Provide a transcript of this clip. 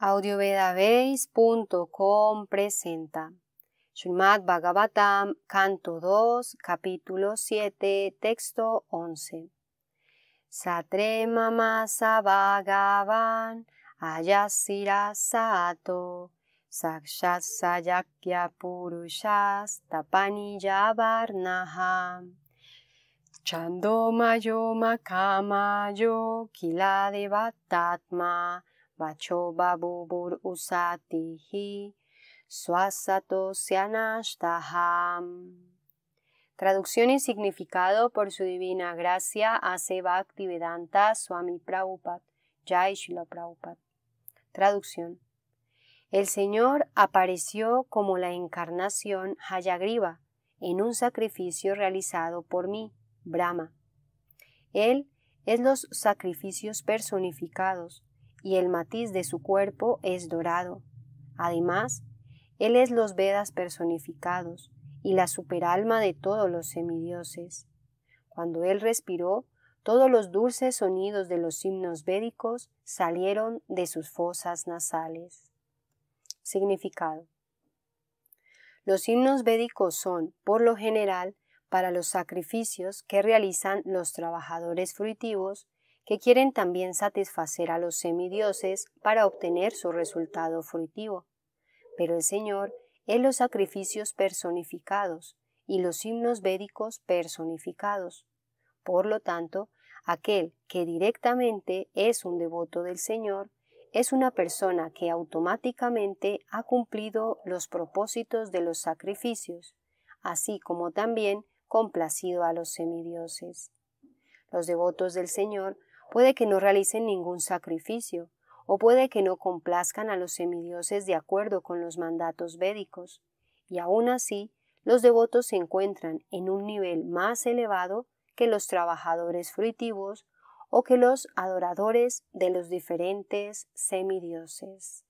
audiovedabase.com presenta Srimad Bhagavatam, canto 2, capítulo 7, texto 11. Satrema Sabagavan bhagavan ayasira sato sakshat purushas tapanija varnaham Chandomayo makamayo kila Vacho usatihi swasato sianashtaham. Traducción y significado por su divina gracia hace Bhaktivedanta Swami Prabhupada, Jai Traducción. El Señor apareció como la encarnación Hayagriva en un sacrificio realizado por mí, Brahma. Él es los sacrificios personificados, y el matiz de su cuerpo es dorado. Además, él es los Vedas personificados y la superalma de todos los semidioses. Cuando él respiró, todos los dulces sonidos de los himnos védicos salieron de sus fosas nasales. Significado. Los himnos védicos son, por lo general, para los sacrificios que realizan los trabajadores fruitivos que quieren también satisfacer a los semidioses para obtener su resultado fruitivo. Pero el Señor es los sacrificios personificados y los himnos védicos personificados. Por lo tanto, aquel que directamente es un devoto del Señor es una persona que automáticamente ha cumplido los propósitos de los sacrificios, así como también complacido a los semidioses. Los devotos del Señor Puede que no realicen ningún sacrificio, o puede que no complazcan a los semidioses de acuerdo con los mandatos védicos, y aún así los devotos se encuentran en un nivel más elevado que los trabajadores fruitivos o que los adoradores de los diferentes semidioses.